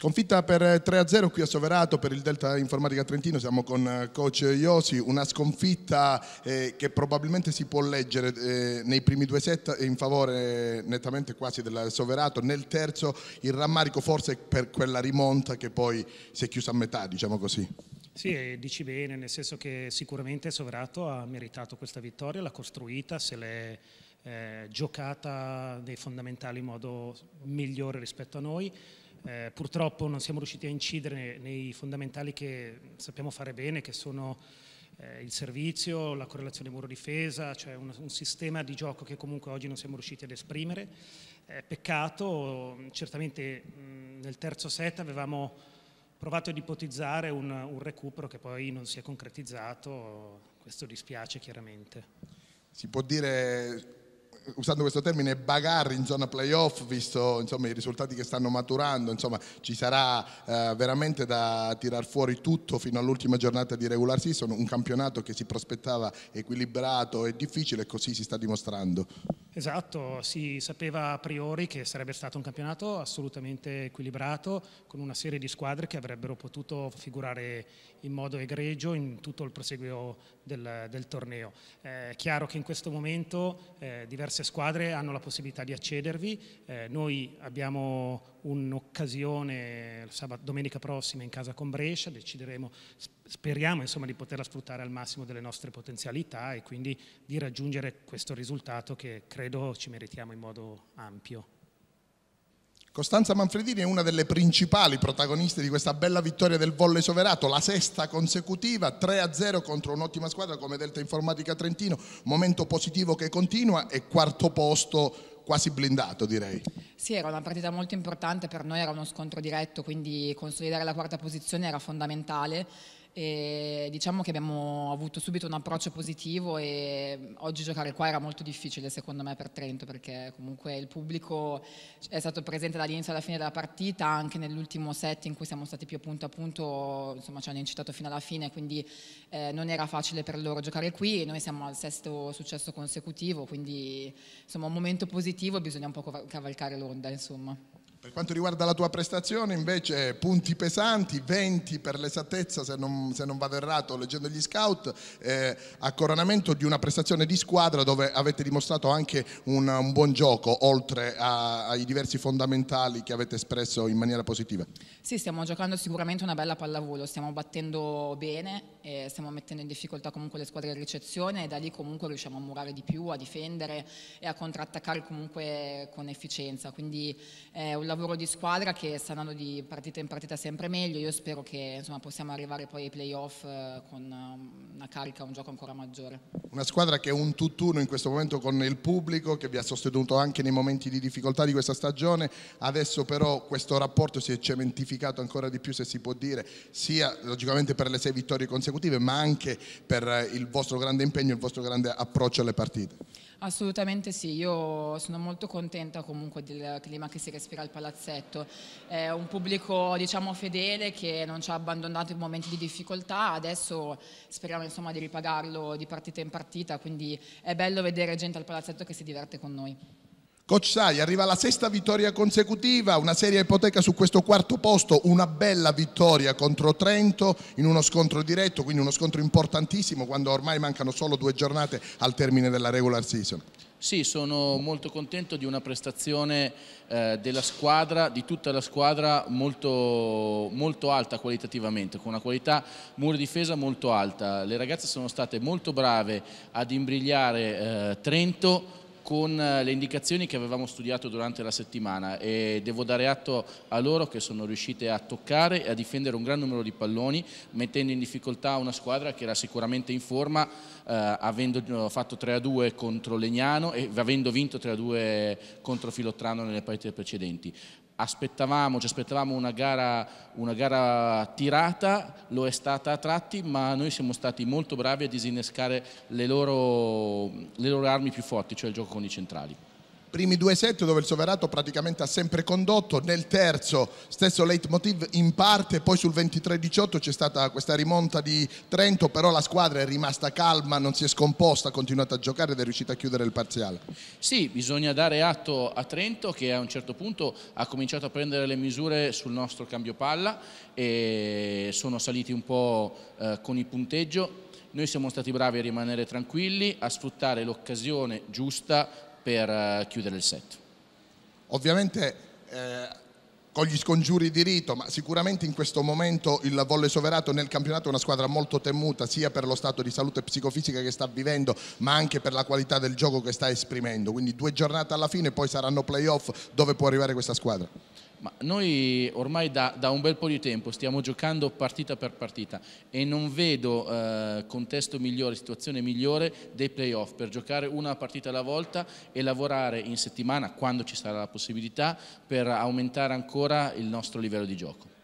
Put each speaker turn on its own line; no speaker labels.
Sconfitta per 3-0 eh, qui a Soverato per il Delta Informatica Trentino, siamo con eh, coach Iosi, una sconfitta eh, che probabilmente si può leggere eh, nei primi due set in favore eh, nettamente quasi del Soverato, nel terzo il rammarico forse per quella rimonta che poi si è chiusa a metà, diciamo così.
Sì, dici bene, nel senso che sicuramente Soverato ha meritato questa vittoria, l'ha costruita, se l'è... Eh, giocata nei fondamentali in modo migliore rispetto a noi eh, purtroppo non siamo riusciti a incidere nei fondamentali che sappiamo fare bene, che sono eh, il servizio, la correlazione muro-difesa, cioè un, un, sistema di gioco che comunque oggi non siamo riusciti ad esprimere. Eh, peccato, certamente mh, nel terzo set avevamo provato ad ipotizzare un, un recupero che poi non si è concretizzato, questo dispiace chiaramente.
Si può dire usando questo termine, bagarre in zona playoff, visto insomma, i risultati che stanno maturando, insomma, ci sarà eh, veramente da tirar fuori tutto fino all'ultima giornata di regular season, un campionato che si prospettava equilibrato e difficile e così si sta dimostrando.
Esatto, si sapeva a priori che sarebbe stato un campionato assolutamente equilibrato, con una serie di squadre che avrebbero potuto figurare in modo egregio in tutto il proseguo del, del torneo. È chiaro che in questo momento eh, diverse squadre hanno la possibilità di accedervi, eh, noi abbiamo un'occasione sabato, domenica prossima in casa con Brescia, decideremo, speriamo insomma, di poterla sfruttare al massimo delle nostre potenzialità e quindi di raggiungere questo risultato che credo ci meritiamo in modo ampio.
Costanza Manfredini è una delle principali protagoniste di questa bella vittoria del volle soverato, la sesta consecutiva, 3-0 contro un'ottima squadra come Delta Informatica Trentino, momento positivo che continua e quarto posto quasi blindato direi.
Sì, era una partita molto importante per noi, era uno scontro diretto, quindi consolidare la quarta posizione era fondamentale e diciamo che abbiamo avuto subito un approccio positivo e oggi giocare qua era molto difficile secondo me per Trento perché comunque il pubblico è stato presente dall'inizio alla fine della partita anche nell'ultimo set in cui siamo stati più punto a punto insomma ci hanno incitato fino alla fine quindi eh, non era facile per loro giocare qui e noi siamo al sesto successo consecutivo quindi insomma un momento positivo bisogna un po' cavalcare l'onda insomma.
Per quanto riguarda la tua prestazione, invece, punti pesanti, 20 per l'esattezza, se non, se non vado errato, leggendo gli scout, eh, a coronamento di una prestazione di squadra dove avete dimostrato anche un, un buon gioco, oltre a, ai diversi fondamentali che avete espresso in maniera positiva.
Sì, stiamo giocando sicuramente una bella pallavolo, stiamo battendo bene, stiamo mettendo in difficoltà comunque le squadre di ricezione e da lì comunque riusciamo a murare di più, a difendere e a contrattaccare comunque con efficienza. Quindi è eh, un lavoro di squadra che sta andando di partita in partita sempre meglio, io spero che insomma, possiamo arrivare poi ai playoff eh, con um, una carica, un gioco ancora maggiore.
Una squadra che è un tutt'uno in questo momento con il pubblico, che vi ha sostenuto anche nei momenti di difficoltà di questa stagione, adesso però questo rapporto si è cementificato ancora di più se si può dire, sia logicamente per le sei vittorie consecutive ma anche per il vostro grande impegno, il vostro grande approccio alle partite.
Assolutamente sì, io sono molto contenta comunque del clima che si respira al palazzetto. È un pubblico diciamo fedele che non ci ha abbandonato in momenti di difficoltà, adesso speriamo insomma di ripagarlo di partita in partita, quindi è bello vedere gente al palazzetto che si diverte con noi.
Coach Sai arriva la sesta vittoria consecutiva, una serie ipoteca su questo quarto posto, una bella vittoria contro Trento in uno scontro diretto, quindi uno scontro importantissimo quando ormai mancano solo due giornate al termine della regular season.
Sì, sono molto contento di una prestazione eh, della squadra, di tutta la squadra molto, molto alta qualitativamente, con una qualità muro difesa molto alta. Le ragazze sono state molto brave ad imbrigliare eh, Trento, con eh, le indicazioni che avevamo studiato durante la settimana e devo dare atto a loro che sono riuscite a toccare e a difendere un gran numero di palloni mettendo in difficoltà una squadra che era sicuramente in forma eh, avendo eh, fatto 3-2 contro Legnano e avendo vinto 3-2 contro Filottrano nelle partite precedenti aspettavamo, ci aspettavamo una gara, una gara, tirata, lo è stata a tratti, ma noi siamo stati molto bravi a disinnescare le loro, le loro armi più forti, cioè il gioco con i centrali
primi due set dove il Soverato praticamente ha sempre condotto, nel terzo stesso leitmotiv in parte, poi sul 23-18 c'è stata questa rimonta di Trento, però la squadra è rimasta calma, non si è scomposta, ha continuato a giocare ed è riuscita a chiudere il parziale.
Sì, bisogna dare atto a Trento che a un certo punto ha cominciato a prendere le misure sul nostro cambio palla e sono saliti un po' eh, con il punteggio, noi siamo stati bravi a rimanere tranquilli, a sfruttare l'occasione giusta per eh, chiudere il set. Ovviamente eh, con gli scongiuri di rito, ma
sicuramente in questo momento il Volle Soverato nel campionato è una squadra molto temuta sia per lo stato di salute psicofisica che sta vivendo, ma anche per la qualità del gioco che sta esprimendo. Quindi due giornate alla fine, poi saranno playoff dove può arrivare questa squadra.
Ma noi ormai da, da, un bel po' di tempo stiamo giocando partita per partita e non vedo eh, contesto migliore, situazione migliore dei playoff per giocare una partita alla volta e lavorare in settimana, quando ci sarà la possibilità, per aumentare ancora il nostro livello di gioco.